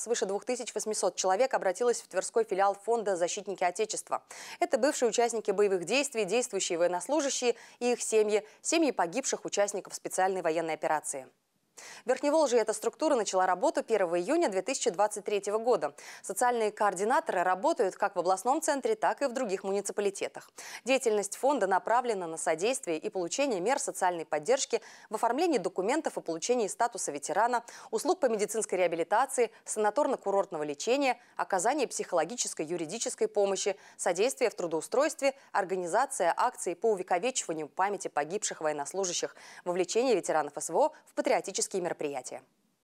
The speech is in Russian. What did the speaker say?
свыше 2800 человек обратилось в Тверской филиал фонда «Защитники Отечества». Это бывшие участники боевых действий, действующие военнослужащие и их семьи, семьи погибших участников специальной военной операции. Верхневолжье эта структура начала работу 1 июня 2023 года. Социальные координаторы работают как в областном центре, так и в других муниципалитетах. Деятельность фонда направлена на содействие и получение мер социальной поддержки в оформлении документов и получении статуса ветерана, услуг по медицинской реабилитации, санаторно-курортного лечения, оказание психологической юридической помощи, содействие в трудоустройстве, организация акций по увековечиванию памяти погибших военнослужащих, вовлечение ветеранов СВО в патриотические тематические мероприятия.